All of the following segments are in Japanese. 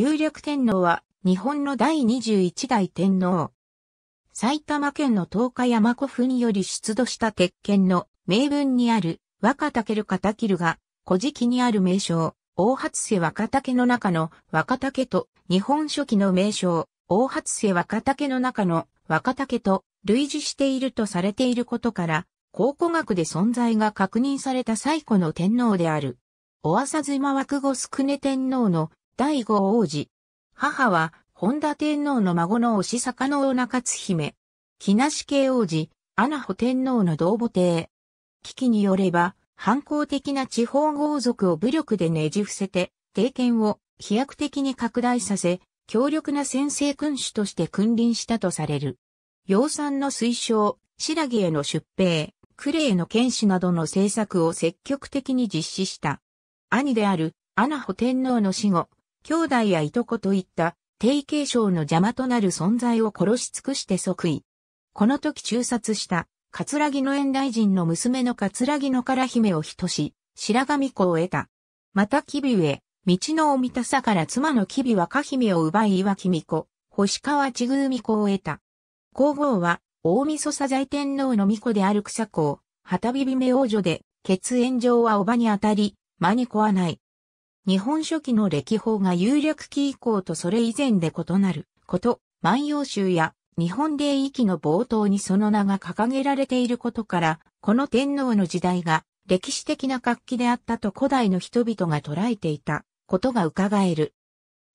有力天皇は日本の第21代天皇。埼玉県の東海山古墳により出土した鉄剣の名文にある若竹る片切が古事記にある名称、大八瀬若竹の中の若竹と日本書紀の名称、大八瀬若竹の中の若竹と類似しているとされていることから、考古学で存在が確認された最古の天皇である。おあさずまわくごすくね天皇の第五王子。母は、本田天皇の孫の押坂の中勝姫。木梨系王子、アナホ天皇の同母帝。危機によれば、反抗的な地方豪族を武力でねじ伏せて、帝権を飛躍的に拡大させ、強力な先制君主として君臨したとされる。養蚕の推奨、白木への出兵、クレへの剣士などの政策を積極的に実施した。兄である、アナホ天皇の死後、兄弟やいとこといった定継承の邪魔となる存在を殺し尽くして即位。この時中殺した、桂木の縁大人の娘の葛城の唐姫を人し、白神子を得た。また吉備へ、道のお見たさから妻の吉備若姫を奪い岩木巫女、星川千宮巫女を得た。皇后は、大晦佐在天皇の巫女である草子を、旗ビビめ王女で、血縁上は叔母にあたり、間に子はない。日本書紀の歴法が有略期以降とそれ以前で異なること、万葉集や日本霊域の冒頭にその名が掲げられていることから、この天皇の時代が歴史的な活気であったと古代の人々が捉えていたことが伺える。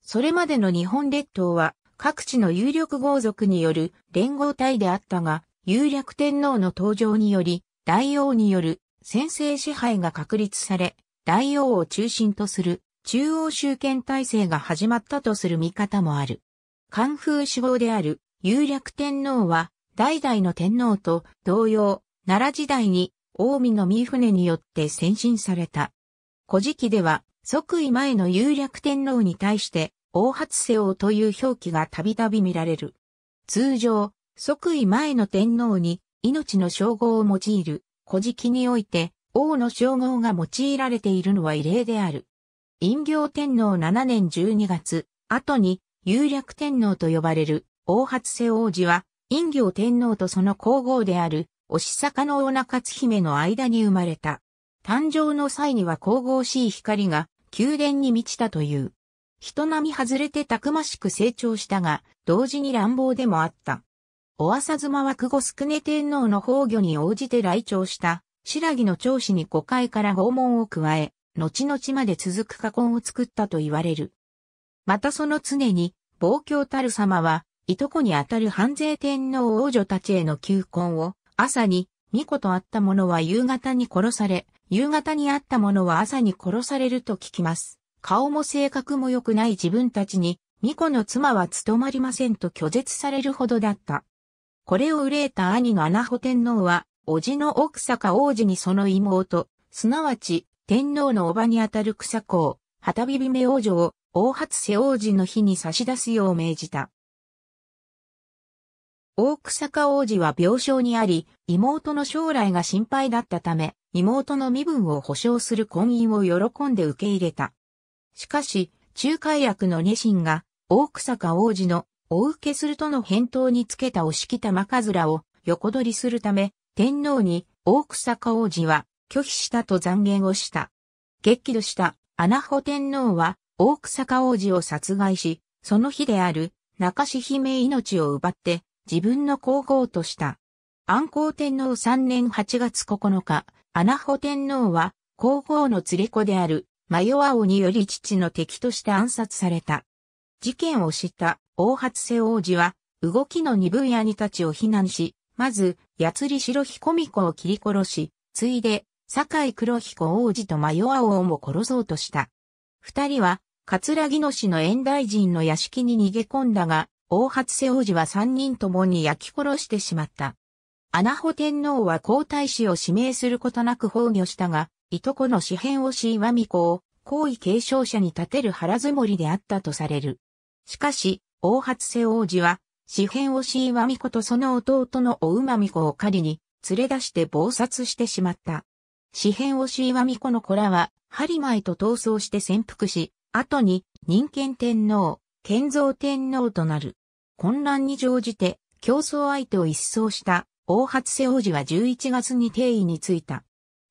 それまでの日本列島は各地の有力豪族による連合体であったが、有略天皇の登場により、大王による先制支配が確立され、大王を中心とする中央集権体制が始まったとする見方もある。関風主望である有略天皇は、代々の天皇と同様、奈良時代に、近江の三船によって先進された。古事記では、即位前の有略天皇に対して、大初世王という表記がたびたび見られる。通常、即位前の天皇に命の称号を用いる古事記において王の称号が用いられているのは異例である。陰行天皇7年12月、後に、有略天皇と呼ばれる、大発瀬王子は、陰行天皇とその皇后である、おしさかの女勝姫の間に生まれた。誕生の際には神々しい光が、宮殿に満ちたという。人並み外れてたくましく成長したが、同時に乱暴でもあった。お浅妻は久保宿根天皇の崩御に応じて来庁した、白木の長子に5解から訪問を加え、後々まで続く禍根を作ったと言われる。またその常に、望郷たる様は、いとこにあたる半税天皇王女たちへの求婚を、朝に、巫女と会った者は夕方に殺され、夕方に会った者は朝に殺されると聞きます。顔も性格も良くない自分たちに、巫女の妻は務まりませんと拒絶されるほどだった。これを憂えた兄の穴穂天皇は、叔父の奥坂王子にその妹、すなわち天皇の叔母にあたる草子を、旗びび王女を、大初瀬王子の日に差し出すよう命じた。大草加王子は病床にあり、妹の将来が心配だったため、妹の身分を保障する婚姻を喜んで受け入れた。しかし、仲介役の熱心が、大草加王子の、お受けするとの返答につけた押し木玉かずらを横取りするため、天皇に、大草加王子は、拒否したと残言をした。激怒した穴ホ天皇は大草加王子を殺害し、その日である中志姫命を奪って自分の皇后とした。安皇天皇3年8月9日、穴ホ天皇は皇后の連れ子であるマヨお王により父の敵として暗殺された。事件を知った大初瀬王子は動きの二分屋にたちを非難し、まず、八つり白彦美子を切り殺し、ついで、酒井黒彦王子と迷わおうも殺そうとした。二人は、葛城野氏の縁大人の屋敷に逃げ込んだが、大初瀬王子は三人ともに焼き殺してしまった。穴穂天皇は皇太子を指名することなく崩御したが、いとこの四辺をし岩美子を、皇位継承者に立てる腹積もりであったとされる。しかし、大初瀬王子は、四辺をし岩美子とその弟のお馬美子を狩りに、連れ出して暴殺してしまった。詩編をし岩美子の子らは、針前と闘争して潜伏し、後に、人権天皇、建造天皇となる。混乱に乗じて、競争相手を一掃した、大初瀬王子は11月に定位についた。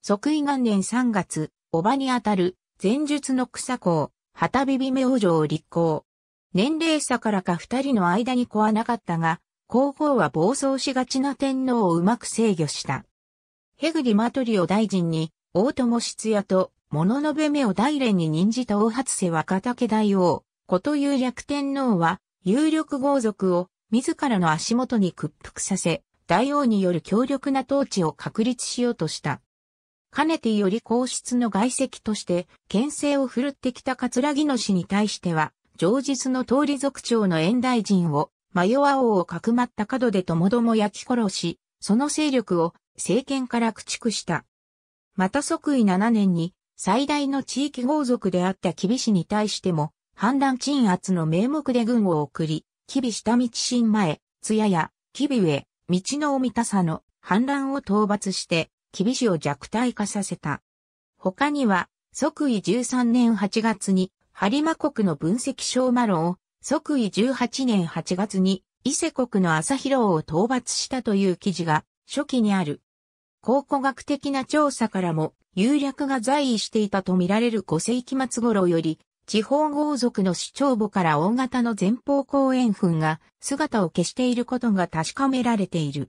即位元年3月、おばにあたる、前述の草公、旗ビビメ王女を立候。年齢差からか二人の間に子はなかったが、皇后は暴走しがちな天皇をうまく制御した。ヘグリマトリオ大臣に、大友質也と、物のべ目を大連に任じた大初瀬若竹大王、こと有略天皇は、有力豪族を、自らの足元に屈服させ、大王による強力な統治を確立しようとした。かねてより皇室の外籍として、牽制を振るってきた桂木の氏に対しては、上日の通り族長の縁大臣を、迷わ王をかくまった角でともども焼き殺し、その勢力を政権から駆逐した。また即位7年に最大の地域豪族であった吉備氏に対しても反乱鎮圧の名目で軍を送り、吉備下道新前、津屋や吉備上、道の三田の反乱を討伐して吉備氏を弱体化させた。他には即位13年8月に播磨国の分析小魔論を即位18年8月に伊勢国の朝広を討伐したという記事が初期にある。考古学的な調査からも、有略が在位していたとみられる5世紀末頃より、地方豪族の主張簿から大型の前方後円墳が姿を消していることが確かめられている。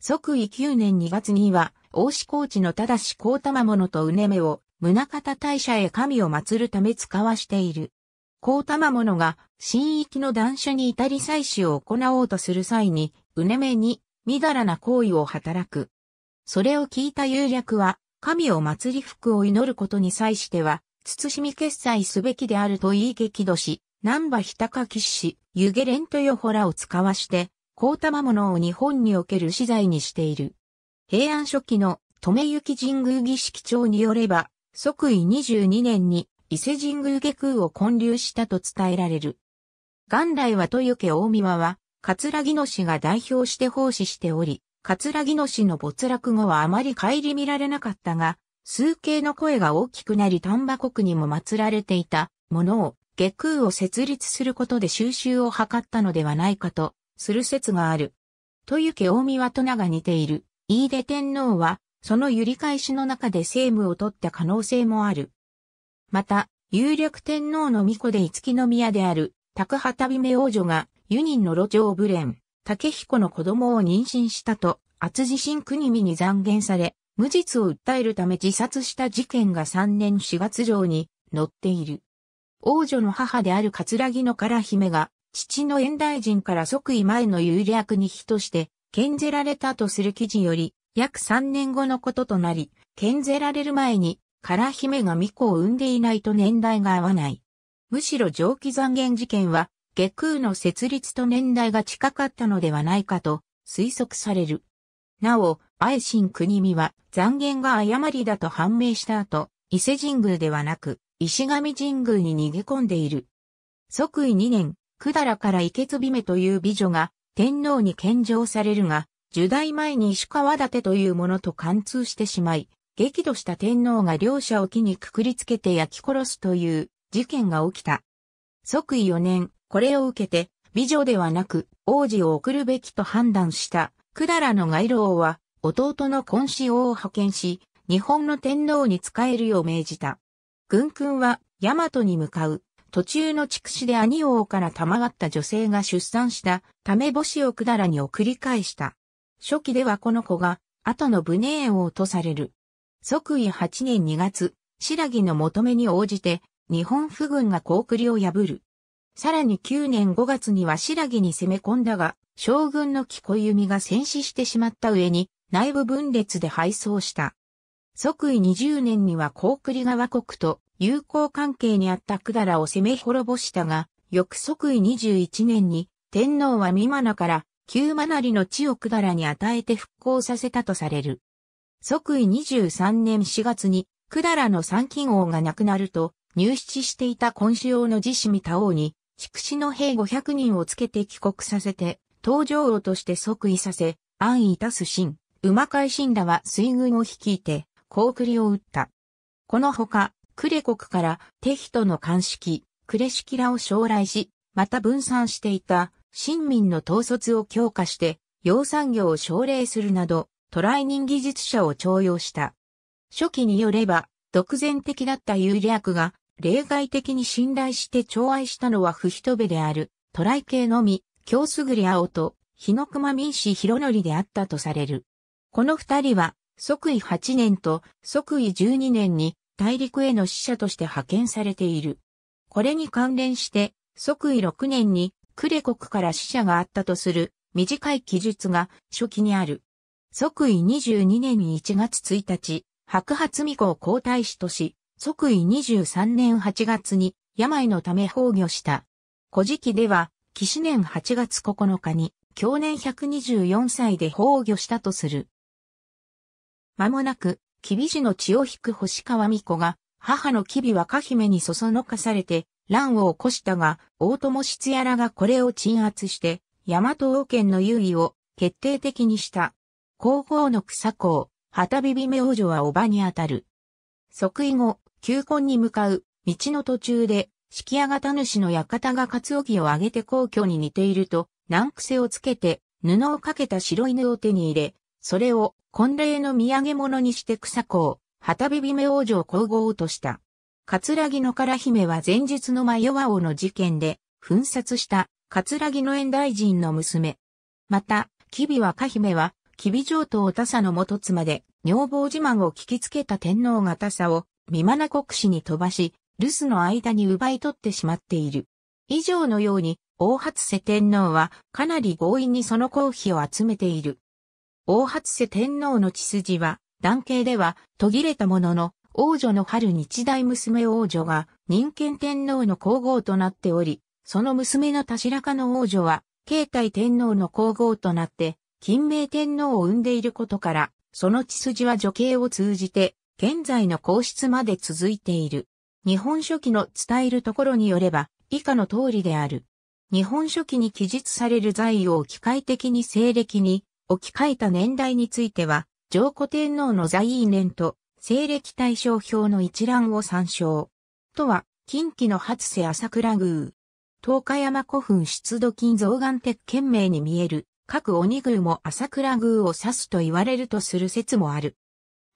即位9年2月には、大志高地のただし高玉物とうねめを、宗方大社へ神を祀るため使わしている。高玉物が、新域の断所に至り祭祀を行おうとする際に、うねめに、みだらな行為を働く。それを聞いた有略は、神を祭り服を祈ることに際しては、慎み決済すべきであると言い激怒し、南波日高騎士、湯ゲ連ンとよほらを使わして、高玉物を日本における資材にしている。平安初期の留行神宮儀式長によれば、即位22年に伊勢神宮下空を建立したと伝えられる。元来は豊家大宮は、桂木野氏が代表して奉仕しており、桂木野氏の没落後はあまり顧みられなかったが、数形の声が大きくなり丹波国にも祀られていたものを下空を設立することで収集を図ったのではないかとする説がある。とゆけ大見はと名が似ている。飯出天皇は、その揺り返しの中で政務を取った可能性もある。また、有力天皇の巫女で五木宮である、宅旗名王女が、ユニンの路上ブレン、竹彦の子供を妊娠したと、厚地震国見に残言され、無実を訴えるため自殺した事件が3年4月上に載っている。王女の母である桂木の唐姫が、父の遠大人から即位前の有略に比として、献ぜられたとする記事より、約3年後のこととなり、献ぜられる前に、唐姫が巫女を産んでいないと年代が合わない。むしろ上記残言事件は、下空の設立と年代が近かったのではないかと推測される。なお、愛新国見は残言が誤りだと判明した後、伊勢神宮ではなく、石上神宮に逃げ込んでいる。即位2年、百済から池津姫という美女が天皇に献上されるが、十代前に石川立というものと貫通してしまい、激怒した天皇が両者を木にくくりつけて焼き殺すという事件が起きた。即位4年、これを受けて、美女ではなく王子を送るべきと判断したくだらの外郎は弟の根子王を派遣し、日本の天皇に仕えるよう命じた。軍君は大和に向かう途中の筑紫で兄王から賜った女性が出産したため母子をだらに送り返した。初期ではこの子が後の武寧王とされる。即位8年2月、白木の求めに応じて日本府軍が高句を破る。さらに9年5月には白木に攻め込んだが、将軍の木小弓が戦死してしまった上に、内部分裂で敗走した。即位20年には高栗川国と友好関係にあった百済を攻め滅ぼしたが、翌即位21年に天皇は三真から旧真なりの地を百済に与えて復興させたとされる。即位23年4月に百済の三金王が亡くなると入室していた今週王の自死三田王に筑紫の兵500人をつけて帰国させて、東条王として即位させ、安位たす信、馬海信らは水軍を率いて、高栗を打った。このほか、呉国から敵人の鑑識、呉式らを将来し、また分散していた、新民の統率を強化して、養産業を奨励するなど、トライ人技術者を徴用した。初期によれば、独善的だった有役が、例外的に信頼して寵愛したのは不人部である、渡来系のみ、京すぐり青と、日の熊民氏広則であったとされる。この二人は、即位8年と即位12年に大陸への使者として派遣されている。これに関連して、即位6年にクレ国から使者があったとする短い記述が初期にある。即位22年1月1日、白髪巫女を皇太子とし、即位23年8月に病のため崩御した。古事記では、騎士年8月9日に、去年124歳で崩御したとする。間もなく、キビ寺の血を引く星川美子が、母のキビ若姫にそそのかされて、乱を起こしたが、大友室やらがこれを鎮圧して、大和王権の優位を決定的にした。皇后の草子、旗ビビ王女は叔母にあたる。即位後、旧根に向かう、道の途中で、敷屋型主の館がカツオギを上げて皇居に似ていると、難癖をつけて、布をかけた白犬を手に入れ、それを、婚礼の土産物にして草子を、旗ビびメ王女を皇后とした。桂木の唐姫は前日のマヨワ王の事件で、紛殺した、桂木の縁大臣の娘。また、吉備若姫は、吉備上等多佐の元妻で、女房自慢を聞きつけた天皇が多佐を、ミマナ国史に飛ばし、留守の間に奪い取ってしまっている。以上のように、大初瀬天皇はかなり強引にその公費を集めている。大初瀬天皇の血筋は、男系では途切れたものの、王女の春日大娘王女が人権天皇の皇后となっており、その娘の田白かの王女は、慶太天皇の皇后となって、金明天皇を産んでいることから、その血筋は女系を通じて、現在の皇室まで続いている。日本書紀の伝えるところによれば、以下の通りである。日本書紀に記述される在位を機械的に西暦に置き換えた年代については、上古天皇の在位年と西暦対象表の一覧を参照。とは、近畿の初瀬朝倉宮。東海山古墳出土金増岩鉄剣名に見える、各鬼宮も朝倉宮を指すと言われるとする説もある。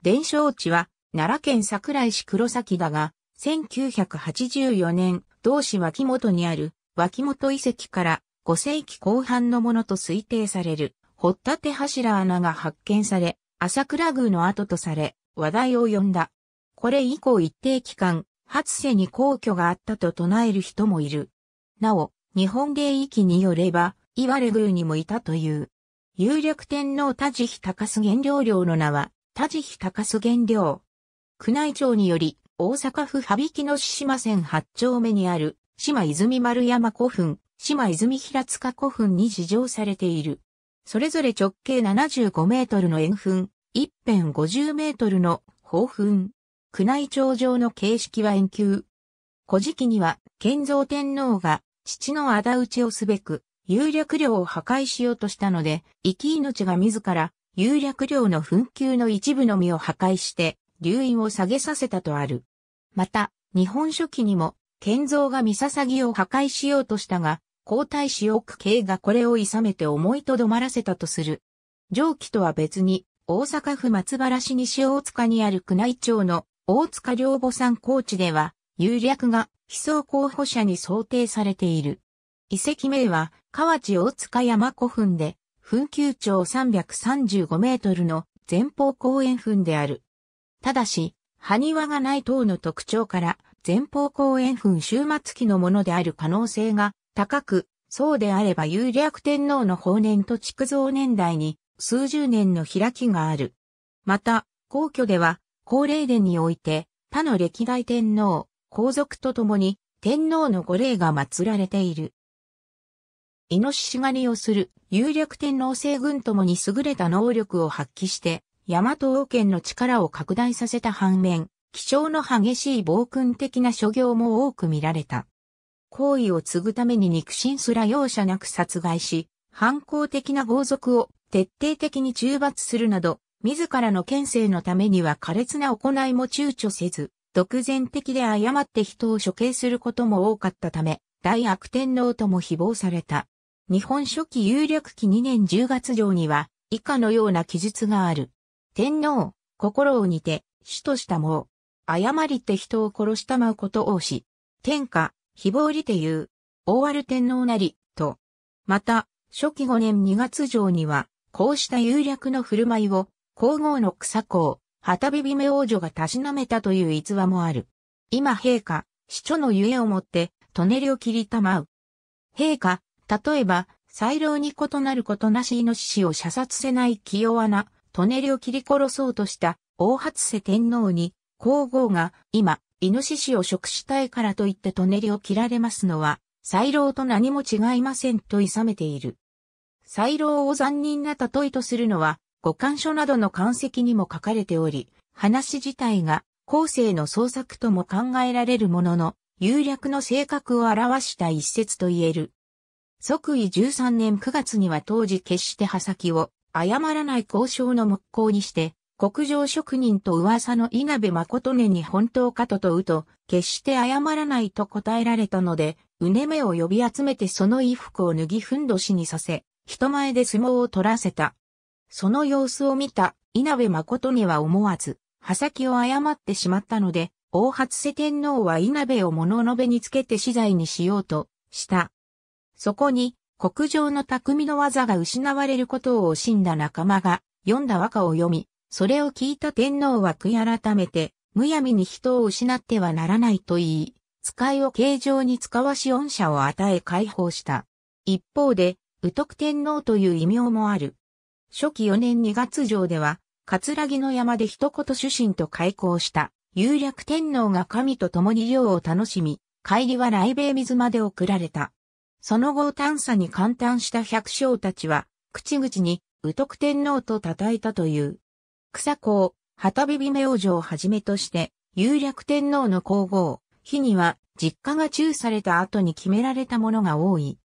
伝承地は、奈良県桜井市黒崎だが、1984年、同市脇本にある脇本遺跡から5世紀後半のものと推定される、掘ったて柱穴が発見され、朝倉宮の跡とされ、話題を呼んだ。これ以降一定期間、初世に皇居があったと唱える人もいる。なお、日本芸域によれば、岩れ宮にもいたという。有力天皇田地比高須原領領の名は、田地比高須原領。宮内庁により、大阪府羽曳野市島線八丁目にある、島泉丸山古墳、島泉平塚古墳に事情されている。それぞれ直径75メートルの円墳、一辺50メートルの宝墳。宮内庁上の形式は円球。古事記には、建造天皇が父の仇討ちをすべく、有略領を破壊しようとしたので、生き命が自ら、有略領の墳丘の一部のみを破壊して、留飲を下げさせたとある。また、日本書紀にも、建造が三笹ぎを破壊しようとしたが、皇太子奥慶がこれをいさめて思いとどまらせたとする。上記とは別に、大阪府松原市西大塚にある宮内庁の大塚良母山高地では、有略が被想候補者に想定されている。遺跡名は、河内大塚山古墳で、墳丘長335メートルの前方後円墳である。ただし、埴輪がない塔の特徴から、前方後円墳終末期のものである可能性が高く、そうであれば有略天皇の法年と築造年代に数十年の開きがある。また、皇居では、高霊殿において、他の歴代天皇、皇族と共に、天皇の御霊が祀られている。イノシシ狩りをする、有略天皇政軍ともに優れた能力を発揮して、大和王権の力を拡大させた反面、気重の激しい暴君的な諸行も多く見られた。行為を継ぐために肉親すら容赦なく殺害し、反抗的な豪族を徹底的に中罰するなど、自らの権勢のためには苛烈な行いも躊躇せず、独善的で誤って人を処刑することも多かったため、大悪天皇とも誹謗された。日本初期有力期2年10月上には、以下のような記述がある。天皇、心を似て、主としたも、誤りて人を殺したまうことをし、天下、非暴りて言う、大悪天皇なり、と。また、初期5年2月上には、こうした有略の振る舞いを、皇后の草子、旗びびメ王女がたしなめたという逸話もある。今陛下、市長のゆえをもって、トネリを切りたまう。陛下、例えば、最良に異なることなしシを射殺せない清穴、トネリを切り殺そうとした大初世天皇に、皇后が今、イノシシを食したいからといってトネリを切られますのは、再郎と何も違いませんと諌めている。再郎を残忍な例えとするのは、五感書などの漢籍にも書かれており、話自体が後世の創作とも考えられるものの、有略の性格を表した一節と言える。即位13年9月には当時決して刃先を謝らない交渉の木工にして、国上職人と噂の稲部誠根に本当かと問うと、決して謝らないと答えられたので、うねめを呼び集めてその衣服を脱ぎふんどしにさせ、人前で相撲を取らせた。その様子を見た稲部誠根は思わず、刃先を誤ってしまったので、大初世天皇は稲部を物のべにつけて資材にしようとした。そこに、国上の匠の技が失われることを惜しんだ仲間が、読んだ和歌を読み、それを聞いた天皇は悔い改めて、むやみに人を失ってはならないと言い、使いを形状に使わし恩赦を与え解放した。一方で、宇徳天皇という異名もある。初期4年2月上では、葛城の山で一言主神と開校した、有略天皇が神と共に漁を楽しみ、帰りは雷米水まで送られた。その後探査に簡単した百姓たちは、口々に、宇徳天皇と称えたという。草公、旗ビ美明星をはじめとして、有略天皇の皇后、日には、実家が中された後に決められたものが多い。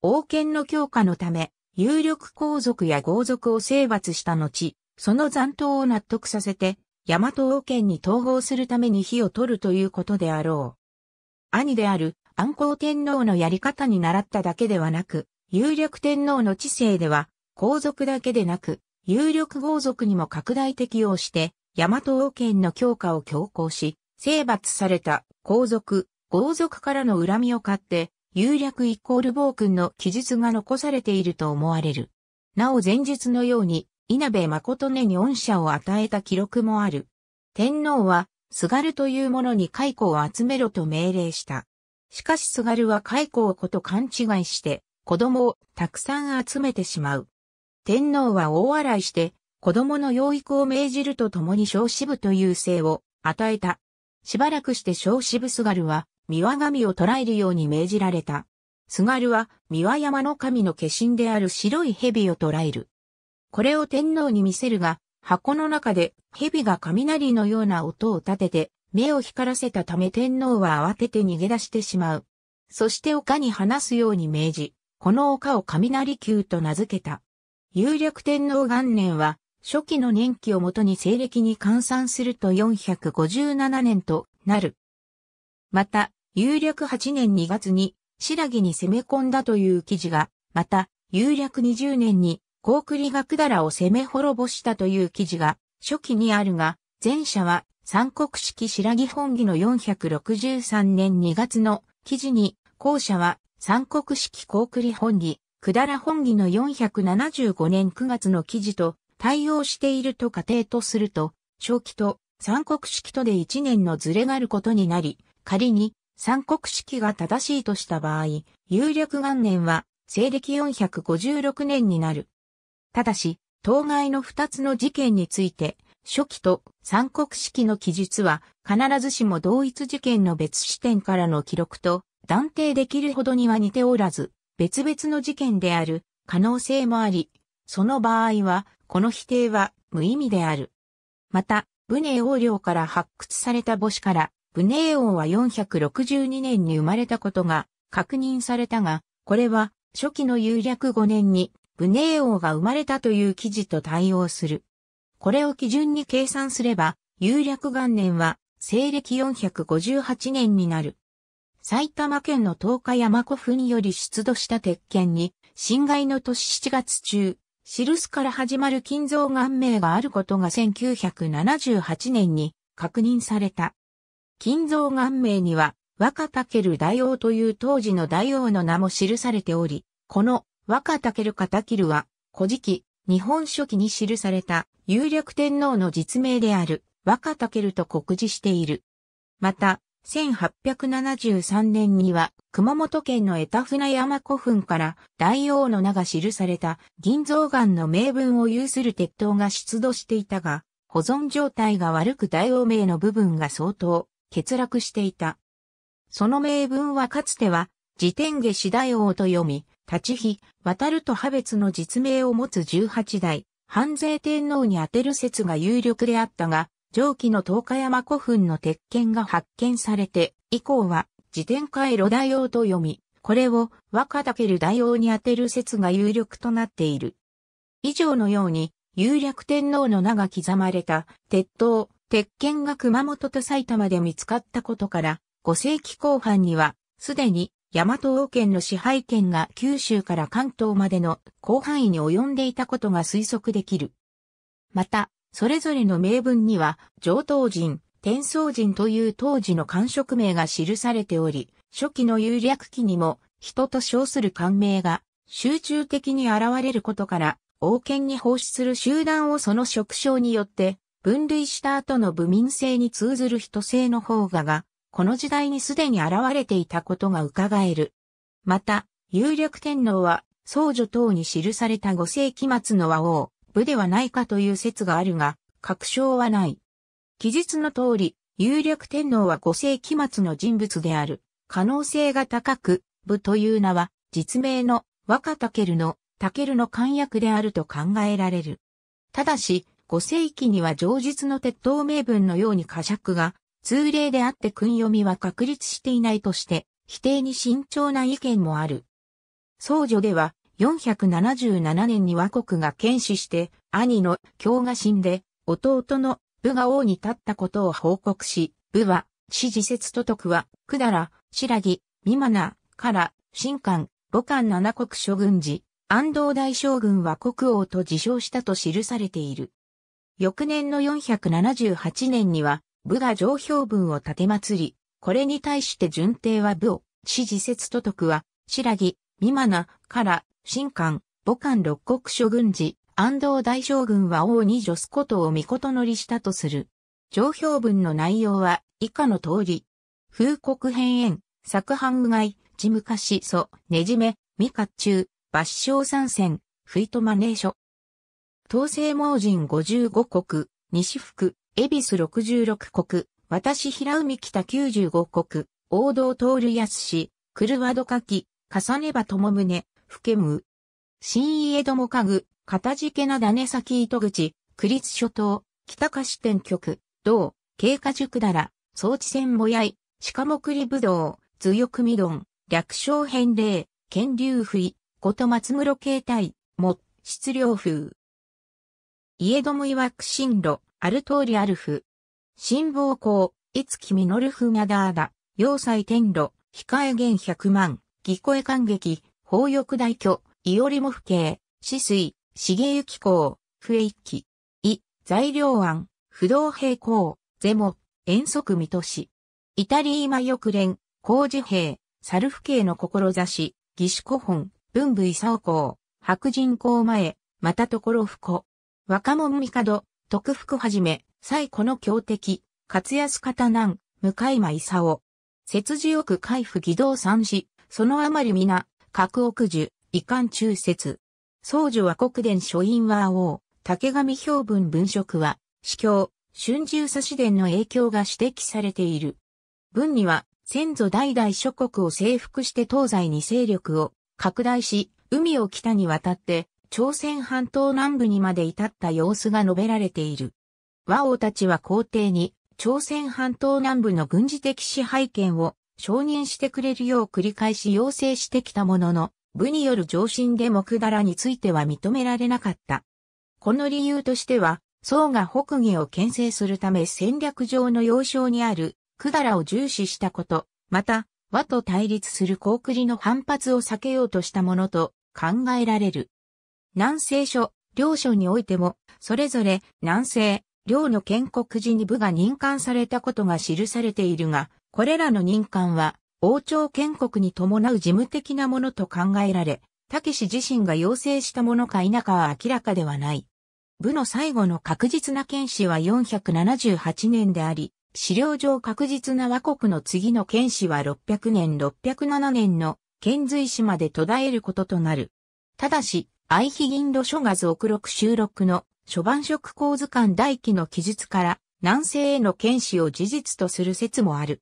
王権の強化のため、有力皇族や豪族を征伐した後、その残党を納得させて、大和王権に統合するために火を取るということであろう。兄である安皇天皇のやり方に倣っただけではなく、有力天皇の知性では、皇族だけでなく、有力豪族にも拡大適用して、大和王権の強化を強行し、征伐された皇族、豪族からの恨みを買って、有略イコール暴君の記述が残されていると思われる。なお前述のように、稲部誠根に恩赦を与えた記録もある。天皇は、すがるというものに雇を集めろと命令した。しかしすがるは蚕をこと勘違いして、子供をたくさん集めてしまう。天皇は大洗いして、子供の養育を命じるとともに小支部という姓を与えた。しばらくして小支部すがるは、三輪神を捕らえるように命じられた。すがるは、三輪山の神の化身である白い蛇を捕らえる。これを天皇に見せるが、箱の中で蛇が雷のような音を立てて、目を光らせたため天皇は慌てて逃げ出してしまう。そして丘に話すように命じ、この丘を雷宮と名付けた。有力天皇元年は、初期の年期をもとに西暦に換算すると457年となる。また、有力8年2月に、白木に攻め込んだという記事が、また、有力20年に、高栗がだらを攻め滅ぼしたという記事が、初期にあるが、前者は三国式白木本義の463年2月の記事に、後者は三国式高栗本義、くだら本義の475年9月の記事と対応していると仮定とすると、正規と三国式とで1年のずれがあることになり、仮に三国式が正しいとした場合、有力元年は西暦456年になる。ただし、当該の2つの事件について、初期と三国式の記述は必ずしも同一事件の別視点からの記録と断定できるほどには似ておらず、別々の事件である可能性もあり、その場合は、この否定は無意味である。また、ブネ王領から発掘された母子から、ブネ王は462年に生まれたことが確認されたが、これは初期の有略5年にブネ王が生まれたという記事と対応する。これを基準に計算すれば、有略元年は、西暦458年になる。埼玉県の東海山古墳により出土した鉄拳に、侵害の年7月中、シルスから始まる金蔵岩名があることが1978年に確認された。金蔵岩名には、若竹る大王という当時の大王の名も記されており、この若竹る片切は、古事記、日本書紀に記された有力天皇の実名である若竹と告示している。また、1873年には熊本県の江田船山古墳から大王の名が記された銀蔵岩の名分を有する鉄塔が出土していたが、保存状態が悪く大王名の部分が相当欠落していた。その名分はかつては、自天下次大王と読み、立ち日、渡ると派別の実名を持つ18代、半税天皇に当てる説が有力であったが、上記の東海山古墳の鉄剣が発見されて、以降は、自転回路大王と読み、これを若竹る大王に当てる説が有力となっている。以上のように、有略天皇の名が刻まれた鉄塔、鉄剣が熊本と埼玉で見つかったことから、5世紀後半には、すでに大和王権の支配権が九州から関東までの広範囲に及んでいたことが推測できる。また、それぞれの名文には、上等人、天宗人という当時の官職名が記されており、初期の有略期にも、人と称する官名が集中的に現れることから、王権に奉仕する集団をその職称によって分類した後の部民性に通ずる人性の方ががこの時代にすでに現れていたことが伺える。また、有力天皇は、僧侶等に記された五世紀末の和王、部ではないかという説があるが、確証はない。記述の通り、有力天皇は五世紀末の人物である。可能性が高く、部という名は、実名の若武の武の簡役であると考えられる。ただし、五世紀には上述の鉄塔名分のように呵責が通例であって訓読みは確立していないとして、否定に慎重な意見もある。僧侶では、477年に倭国が剣士して、兄の京が死んで、弟の武が王に立ったことを報告し、武は、支持説都督は、百済、白木、美な、か唐、新官、五官七国諸軍事、安藤大将軍は国王と自称したと記されている。翌年の478年には、武が上評文を立て祭り、これに対して順帝は武を、支持説都督は、白木、美馬名、から、新官、母官六国諸軍事、安藤大将軍は王に女すことを詔乗りしたとする。上評文の内容は、以下の通り。風国変縁、作藩無害、事務貸し祖、ねじめ、未甲中、抜将参戦、不意とマネー書。東西盲人55国、西福、恵比寿66国、私平海北95国、王道通るやすし、くるわどかき、重ねばともむね、ふけむ。新家ども家具、かたじけなだね先糸口、区立諸島、北菓子店局、道、経過塾だら、装置船もやい、鹿もくりぶどう、強くみどん、略称返礼、剣流不意、こと松室形態、も、質量風。家ども曰く進路、アルトーリアルフ。新望行、いつきみのるふがだーだ、要塞天路、控え弦百万、義声感激、法欲大挙、いおりも不景、死水、重行公、笛一揆。い、材料案、不動平行、ゼモ、遠足見都市。イタリーマ翼連、工事兵、猿フ系の志、義手古本、文武勲公、白人公前、またところ不古。若者帝、徳福はじめ、最古の強敵、勝安方南、向間勲。節字奥海府義道三子、そのあまり皆、各奥樹、遺憾中説。僧女は国伝書院は王、竹上標文文職は、司教、春秋差し伝の影響が指摘されている。文には、先祖代々諸国を征服して東西に勢力を拡大し、海を北に渡って朝鮮半島南部にまで至った様子が述べられている。和王たちは皇帝に朝鮮半島南部の軍事的支配権を承認してくれるよう繰り返し要請してきたものの、部による上申で木だらについては認められなかった。この理由としては、宋が北魏を牽制するため戦略上の要衝にあるくだらを重視したこと、また、和と対立する高栗の反発を避けようとしたものと考えられる。南西諸、領書においても、それぞれ南西、領の建国時に部が任官されたことが記されているが、これらの任官は、王朝建国に伴う事務的なものと考えられ、武士自身が要請したものか否かは明らかではない。部の最後の確実な剣士は478年であり、資料上確実な和国の次の剣士は600年607年の遣隋使まで途絶えることとなる。ただし、愛ギ銀路書画続録収録の諸番色構図館大記の記述から南西への剣士を事実とする説もある。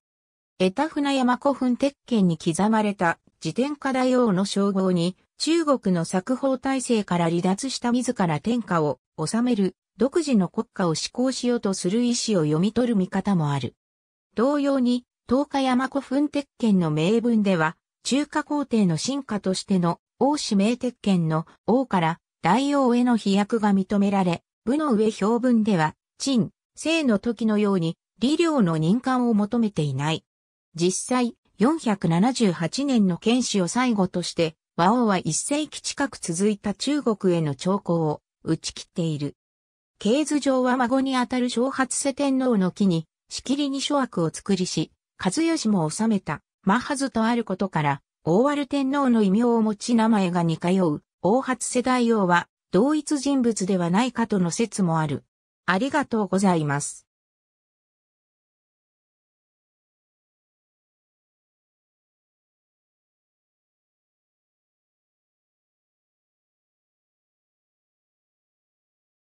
江田船山古墳鉄拳に刻まれた自転化大王の称号に中国の作法体制から離脱した自ら天下を治める独自の国家を施行しようとする意思を読み取る見方もある。同様に、東海山古墳鉄拳の名文では、中華皇帝の進化としての王氏名鉄拳の王から大王への飛躍が認められ、部の上評文では、陳、生の時のように、李領の任官を求めていない。実際、478年の剣士を最後として、和王は一世紀近く続いた中国への兆候を打ち切っている。経図上は孫にあたる昭発世天皇の木に、しきりに諸悪を作りし、和義も治めた。マハズとあることから、大原天皇の異名を持ち名前が似通う、大発世代王は、同一人物ではないかとの説もある。ありがとうございます。